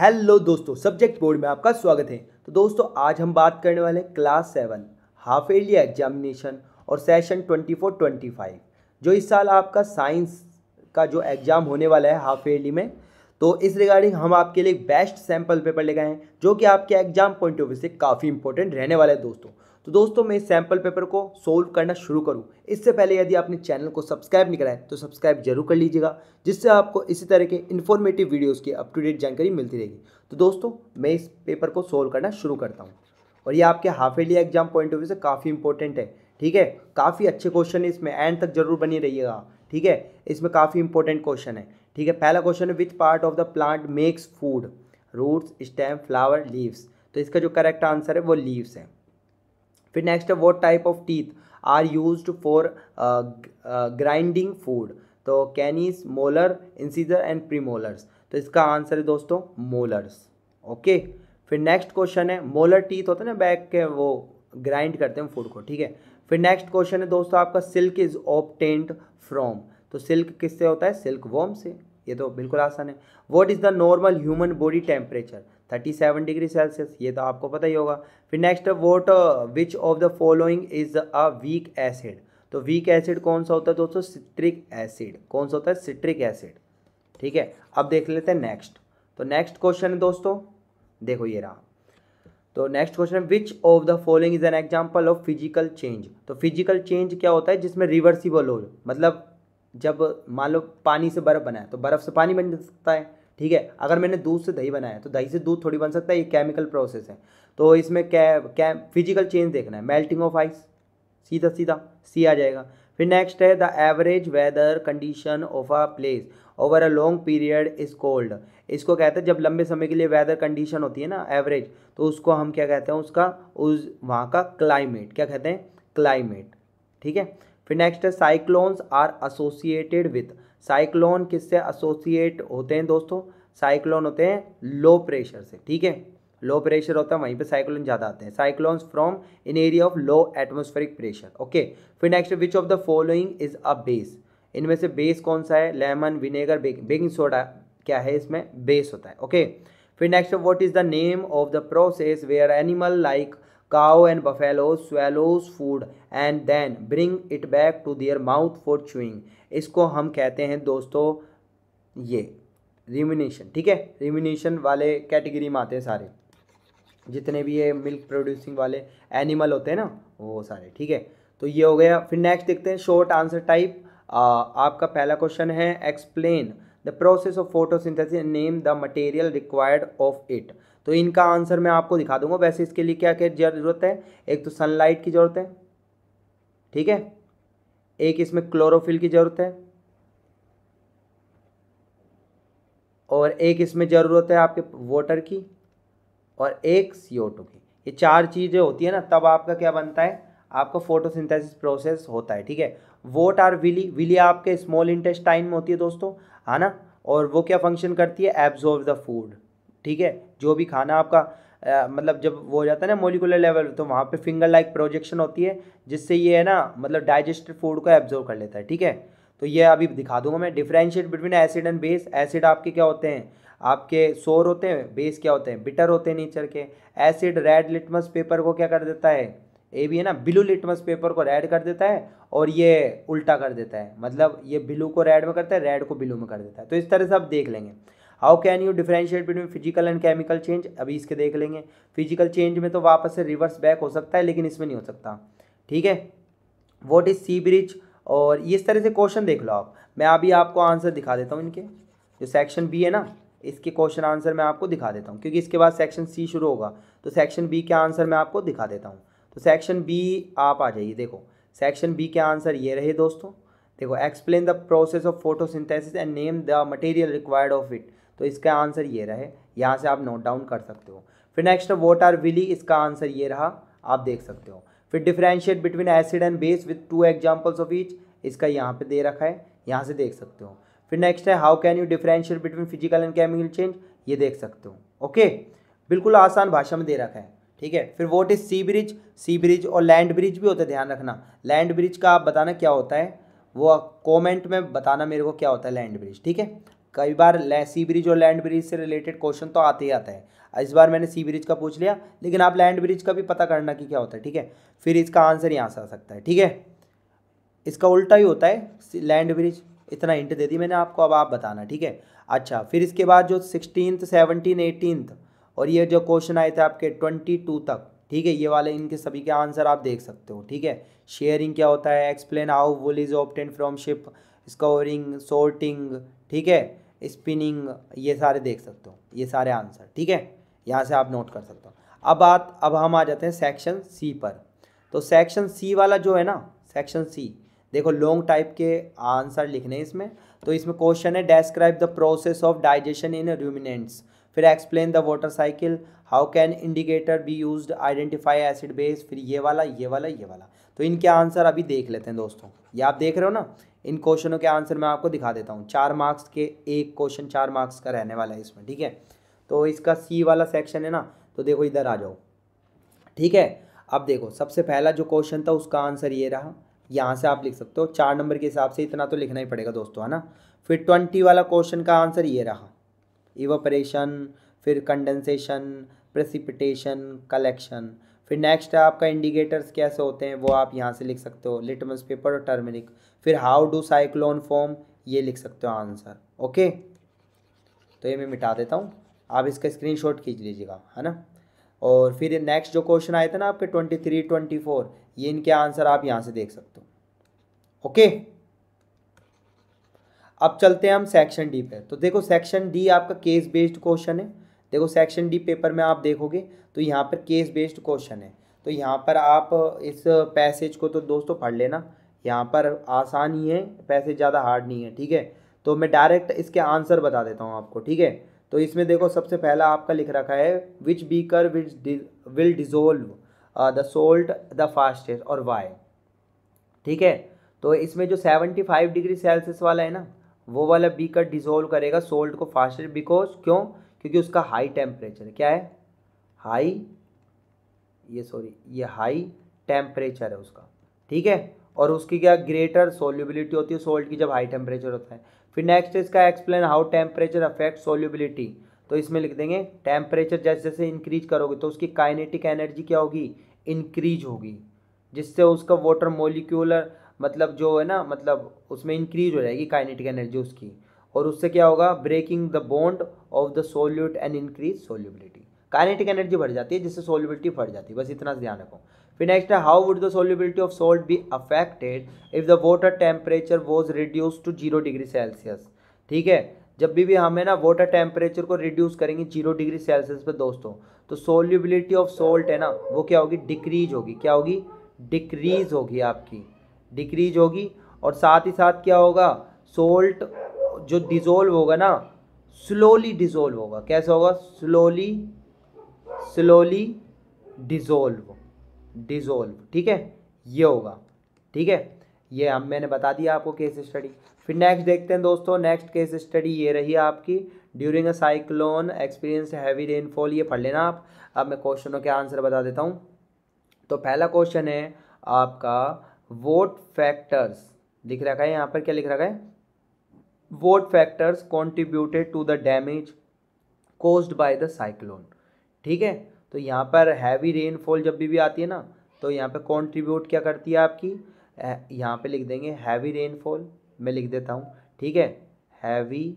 hello दोस्तों subject board में आपका स्वागत है तो दोस्तों आज हम बात करने वाले हैं class seven half yearly examination और session twenty four twenty five जो इस साल आपका साइंस का जो एग्ज़ाम होने वाला है हाफ ईयरली में तो इस रिगार्डिंग हम आपके लिए बेस्ट सैम्पल पेपर ले गए हैं जो कि आपके एग्जाम पॉइंट ऑफ व्यू से काफ़ी इंपॉर्टेंट रहने वाला है दोस्तों तो दोस्तों मैं इस सैम्पल पेपर को सोल्व करना शुरू करूँ इससे पहले यदि आपने चैनल को सब्सक्राइब नहीं कराया तो सब्सक्राइब जरूर कर लीजिएगा जिससे आपको इसी तरह के इन्फॉर्मेटिव वीडियोज़ की अप टू डेट जानकारी मिलती रहेगी तो दोस्तों मैं इस पेपर को सोल्व करना शुरू करता हूँ और ये आपके half yearly exam point of view से काफ़ी इंपॉर्टेंट है ठीक है काफ़ी अच्छे क्वेश्चन है इसमें एंड तक जरूर बनी रहिएगा ठीक है इसमें काफ़ी इंपॉर्टेंट क्वेश्चन है ठीक है पहला क्वेश्चन है which part of the plant makes food roots stem flower leaves तो इसका जो करेक्ट आंसर है वो लीव्स है फिर नेक्स्ट है what type of teeth are used for grinding food तो canines molar incisor and premolars तो इसका आंसर है दोस्तों मोलर्स ओके फिर नेक्स्ट क्वेश्चन है मोलर टीथ होते हैं ना बैक के वो ग्राइंड करते हैं फूड को ठीक है फिर नेक्स्ट क्वेश्चन है दोस्तों आपका सिल्क इज ऑप्टेंट फ्रॉम तो सिल्क किससे होता है सिल्क वॉम से ये तो बिल्कुल आसान है what is the normal human body temperature thirty seven degree Celsius ये तो आपको पता ही होगा फिर next what which of the following is a weak acid तो वीक एसिड कौन सा होता है दोस्तों सिट्रिक एसिड कौन सा होता है सिट्रिक एसिड ठीक है अब देख लेते हैं नेक्स्ट तो नेक्स्ट क्वेश्चन है दोस्तों देखो ये रहा तो next question which of the following is an example of physical change तो फिजिकल चेंज क्या होता है जिसमें रिवर्सिबल हो मतलब जब मान लो पानी से बर्फ़ बना है तो बर्फ़ से पानी बन सकता है ठीक है अगर मैंने दूध से दही बनाया तो दही से दूध थोड़ी बन सकता है ये केमिकल प्रोसेस है तो इसमें कै कै फिजिकल चेंज देखना है मेल्टिंग ऑफ आइस सीधा सीधा सी आ जाएगा फिर नेक्स्ट है the average weather condition of a place over a long period is called इसको कहते हैं जब लंबे समय के लिए वेदर कंडीशन होती है ना एवरेज तो उसको हम क्या कहते हैं उसका उस वहाँ का क्लाइमेट क्या कहते हैं क्लाइमेट ठीक है फिर नेक्स्ट है cyclones are associated with cyclone किससे एसोसिएट होते हैं दोस्तों साइक्लोन होते हैं लो प्रेशर से ठीक है लो प्रेशर होता है वहीं पे साइक्लोन ज़्यादा आते हैं cyclones from in area of low atmospheric pressure okay फिर next which of the following is a base इनमें से बेस कौन सा है लेमन विनेगर बेकिंग सोडा क्या है इसमें बेस होता है ओके फिर next what is the name of the process where animal like cow and buffalo swallows food and then bring it back to their mouth for chewing इसको हम कहते हैं दोस्तों ये रिमिनेशन ठीक है रिमिनेशन वाले कैटेगरी में आते हैं सारे जितने भी ये मिल्क प्रोड्यूसिंग वाले एनिमल होते हैं ना वो सारे ठीक है तो ये हो गया फिर नेक्स्ट देखते हैं शॉर्ट आंसर टाइप आपका पहला क्वेश्चन है explain the process of photosynthesis name the material required of it तो इनका आंसर मैं आपको दिखा दूंगा वैसे इसके लिए क्या क्या जरूरत है एक तो सनलाइट की ज़रूरत है ठीक है एक इसमें क्लोरोफिल की ज़रूरत है और एक इसमें ज़रूरत है आपके वाटर की और एक सीओ टू की ये चार चीज़ें होती है ना तब आपका क्या बनता है आपका फोटोसिंथेसिस प्रोसेस होता है ठीक है वोट आर विली विली आपके स्मॉल इंटेस्टाइन में होती है दोस्तों है ना और वो क्या फंक्शन करती है एब्जॉर्व द फूड ठीक है जो भी खाना आपका आ, मतलब जब वो हो जाता है ना मोलिकुलर लेवल तो वहाँ पे फिंगर लाइक प्रोजेक्शन होती है जिससे ये है ना मतलब डाइजेस्टेड फूड को एब्जॉर्व कर लेता है ठीक है तो ये अभी दिखा दूंगा मैं differentiate between acid and base acid आपके क्या होते हैं आपके सोर होते हैं बेस क्या होते हैं बिटर होते हैं नेचर के एसिड रेड लिटमस पेपर को क्या कर देता है ये भी है ना ब्लू लिटमस पेपर को रेड कर देता है और ये उल्टा कर देता है मतलब ये ब्लू को रेड में करता है रेड को ब्लू में कर देता है तो इस तरह से आप देख लेंगे how can you differentiate between physical and chemical change अभी इसके देख लेंगे फिजिकल चेंज में तो वापस से रिवर्स बैक हो सकता है लेकिन इसमें नहीं हो सकता ठीक है वॉट इज़ सी ब्रिज और इस तरह से क्वेश्चन देख लो आप मैं अभी आपको आंसर दिखा देता हूँ इनके जो सेक्शन बी है ना इसके क्वेश्चन आंसर मैं आपको दिखा देता हूँ क्योंकि इसके बाद सेक्शन सी शुरू होगा तो सेक्शन बी के आंसर मैं आपको दिखा देता हूँ तो सेक्शन बी आप आ जाइए देखो सेक्शन बी के आंसर ये रहे दोस्तों देखो explain the process of photosynthesis and name the material required of it तो इसका आंसर ये रहे यहाँ से आप नोट डाउन कर सकते हो फिर नेक्स्ट वोट आर विली इसका आंसर ये रहा आप देख सकते हो फिर differentiate between acid and base with two examples of each इसका यहाँ पे दे रखा है यहाँ से देख सकते हो फिर नेक्स्ट है how can you differentiate between physical and chemical change ये देख सकते हो ओके बिल्कुल आसान भाषा में दे रखा है ठीक है फिर what is sea bridge sea bridge और लैंड ब्रिज भी होता है ध्यान रखना लैंड ब्रिज का आप बताना क्या होता है वो कमेंट में बताना मेरे को क्या होता है लैंड ब्रिज ठीक है कई बार सी ब्रिज और लैंड ब्रिज से रिलेटेड क्वेश्चन तो आते ही आता है इस बार मैंने सी ब्रिज का पूछ लिया लेकिन आप लैंड ब्रिज का भी पता करना कि क्या होता है ठीक है फिर इसका आंसर यहाँ से आ सकता है ठीक है इसका उल्टा ही होता है लैंड ब्रिज इतना हिंट दे दी मैंने आपको अब आप बताना ठीक है अच्छा फिर इसके बाद जो सिक्सटीन सेवनटीन एटीन और ये जो क्वेश्चन आए थे आपके ट्वेंटी टू तक ठीक है ये वाले इनके सभी के आंसर आप देख सकते हो ठीक है शेयरिंग क्या होता है explain how wool is obtained from sheep scouring sorting ठीक है स्पिनिंग ये सारे देख सकते हो ये सारे आंसर ठीक है यहाँ से आप नोट कर सकते हो अब बात अब हम आ जाते हैं सेक्शन सी पर तो सेक्शन सी वाला जो है ना सेक्शन सी देखो लॉन्ग टाइप के आंसर लिखने हैं इसमें तो इसमें क्वेश्चन है describe the process of digestion in ruminants फिर explain the water cycle how can indicator be used identify acid base फिर ये वाला ये वाला ये वाला तो इनके आंसर अभी देख लेते हैं दोस्तों ये आप देख रहे हो ना इन क्वेश्चनों के आंसर मैं आपको दिखा देता हूँ चार मार्क्स के एक क्वेश्चन चार मार्क्स का रहने वाला है इसमें ठीक है तो इसका सी वाला सेक्शन है ना तो देखो इधर आ जाओ ठीक है अब देखो सबसे पहला जो क्वेश्चन था उसका आंसर ये रहा यहाँ से आप लिख सकते हो चार नंबर के हिसाब से इतना तो लिखना ही पड़ेगा दोस्तों है ना फिर ट्वेंटी वाला क्वेश्चन का आंसर ये रहा इवोपरेशन फिर कंडेंसेशन प्रेसिपिटेशन कलेक्शन फिर नेक्स्ट आपका इंडिकेटर्स कैसे होते हैं वो आप यहाँ से लिख सकते हो लिटमस पेपर और टर्मिनिक फिर हाउ डू साइक्लोन फॉर्म ये लिख सकते हो आंसर ओके तो ये मैं मिटा देता हूँ आप इसका स्क्रीनशॉट खींच लीजिएगा है ना और फिर नेक्स्ट जो क्वेश्चन आए थे ना आपके ट्वेंटी थ्री ट्वेंटी फोर ये इनके आंसर आप यहाँ से देख सकते हो ओके अब चलते हैं हम सेक्शन डी पे तो देखो सेक्शन डी आपका केस बेस्ड क्वेश्चन है देखो सेक्शन डी पेपर में आप देखोगे तो यहाँ पर केस बेस्ड क्वेश्चन है तो यहाँ पर आप इस पैसेज को तो दोस्तों पढ़ लेना यहाँ पर आसान ही है पैसेज ज़्यादा हार्ड नहीं है ठीक है तो मैं डायरेक्ट इसके आंसर बता देता हूँ आपको ठीक है तो इसमें देखो सबसे पहला आपका लिख रखा है which beaker which will dissolve the salt the fastest और वाई ठीक है तो इसमें जो सेवेंटी फाइव डिग्री सेल्सियस वाला है ना वो वाला बीकर डिजोल्व करेगा सोल्ट को फास्टेस्ट बिकॉज क्यों क्योंकि उसका हाई टेम्परेचर क्या है हाई ये सॉरी ये हाई टेम्परेचर है उसका ठीक है और उसकी क्या ग्रेटर सोल्यूबिलिटी होती है सोल्ट की जब हाई टेम्परेचर होता है फिर नेक्स्ट इसका explain how temperature affect solubility तो इसमें लिख देंगे टेम्परेचर जैसे जैसे इंक्रीज करोगे तो उसकी काइनेटिक एनर्जी क्या होगी इंक्रीज होगी जिससे उसका वाटर मोलिक्यूलर मतलब जो है ना मतलब उसमें इंक्रीज हो जाएगी काइनेटिक एनर्जी उसकी और उससे क्या होगा breaking the bond of the solute and increase solubility kinetic energy बढ़ जाती है जिससे सोल्यूबिलिटी बढ़ जाती है बस इतना ध्यान रखो फिर नेक्स्ट है how would the solubility of salt be affected if the water temperature was reduce to zero degree Celsius ठीक है जब भी भी हमें ना वाटर टेम्परेचर को रिड्यूस करेंगे जीरो डिग्री सेल्सियस पे दोस्तों तो सोल्यूबिलिटी ऑफ सोल्ट है ना वो क्या होगी डिक्रीज होगी क्या होगी डिक्रीज होगी आपकी डिक्रीज होगी और साथ ही साथ क्या होगा सोल्ट जो डिज़ोल्व होगा ना स्लोली डिज़ोल्व होगा कैसा होगा स्लोली स्लोली डिज़ोल्व डिज़ोल्व ठीक है ये होगा ठीक है ये हम मैंने बता दिया आपको केस स्टडी फिर नेक्स्ट देखते हैं दोस्तों नेक्स्ट केस स्टडी ये रही आपकी during a cyclone experience heavy rainfall ये पढ़ लेना आप अब मैं क्वेश्चनों के आंसर बता देता हूँ तो पहला क्वेश्चन है आपका वोट फैक्टर्स लिख रखा है यहाँ पर क्या लिख रखा है what factors contributed to the damage caused by the cyclone ठीक है तो यहाँ पर हैवी रेनफॉल जब भी भी आती है ना तो यहाँ पर कॉन्ट्रीब्यूट क्या करती है आपकी यहाँ पर लिख देंगे हैवी रेनफॉल मैं लिख देता हूँ ठीक है हैवी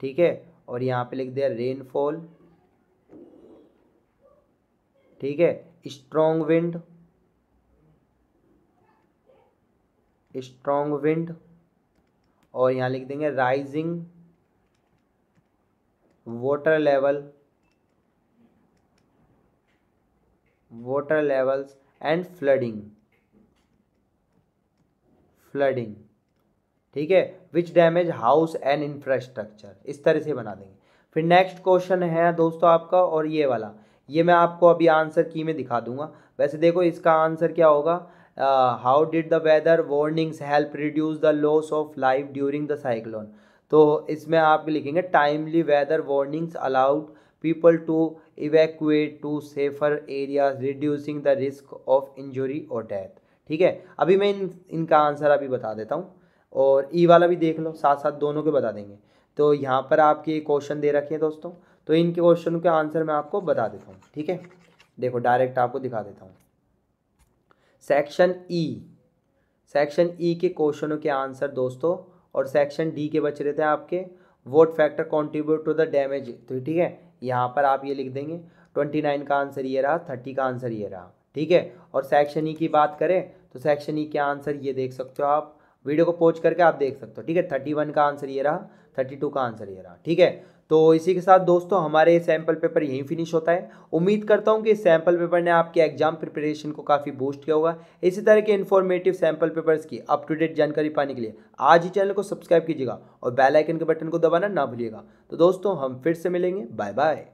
ठीक है और यहाँ पे लिख दिया रेनफॉल ठीक है स्ट्रॉन्ग विंड स्ट्रॉन्ग विंड और यहाँ लिख देंगे rising water level water levels and flooding flooding ठीक है which damage house and infrastructure इस तरह से बना देंगे फिर नेक्स्ट क्वेश्चन है दोस्तों आपका और ये वाला ये मैं आपको अभी आंसर की में दिखा दूंगा वैसे देखो इसका आंसर क्या होगा how did the weather warnings help reduce the loss of life during the cyclone तो इसमें आप लिखेंगे timely weather warnings allowed people to evacuate to safer areas reducing the risk of injury और डेथ ठीक है अभी मैं इन इनका आंसर अभी बता देता हूँ और ई e वाला भी देख लो साथ साथ दोनों के बता देंगे तो यहाँ पर आपके क्वेश्चन दे रखे हैं दोस्तों तो इनके क्वेश्चन के आंसर मैं आपको बता देता हूँ ठीक है देखो डायरेक्ट आपको दिखा देता हूँ सेक्शन ई सेक्शन ई के क्वेश्चनों के आंसर दोस्तों और सेक्शन डी के बच रहे थे आपके what factor contribute to the damage तो ठीक है यहाँ पर आप ये लिख देंगे ट्वेंटी नाइन का आंसर ये रहा थर्टी का आंसर ये रहा ठीक है और सेक्शन ई e की बात करें तो सेक्शन ई के आंसर ये देख सकते हो आप वीडियो को पोच करके आप देख सकते हो ठीक है थर्टी वन का आंसर ये रहा थर्टी टू का आंसर ये रहा ठीक है तो इसी के साथ दोस्तों हमारे सैम्पल पेपर यहीं फिनिश होता है उम्मीद करता हूँ कि इस सैम्पल पेपर ने आपके एग्जाम प्रिपरेशन को काफ़ी बूस्ट किया होगा इसी तरह के इन्फॉर्मेटिव सैम्पल पेपर्स की अप टू डेट जानकारी पाने के लिए आज ही चैनल को सब्सक्राइब कीजिएगा और बेल आइकन के बटन को दबाना ना भूलिएगा तो दोस्तों हम फिर से मिलेंगे बाय बाय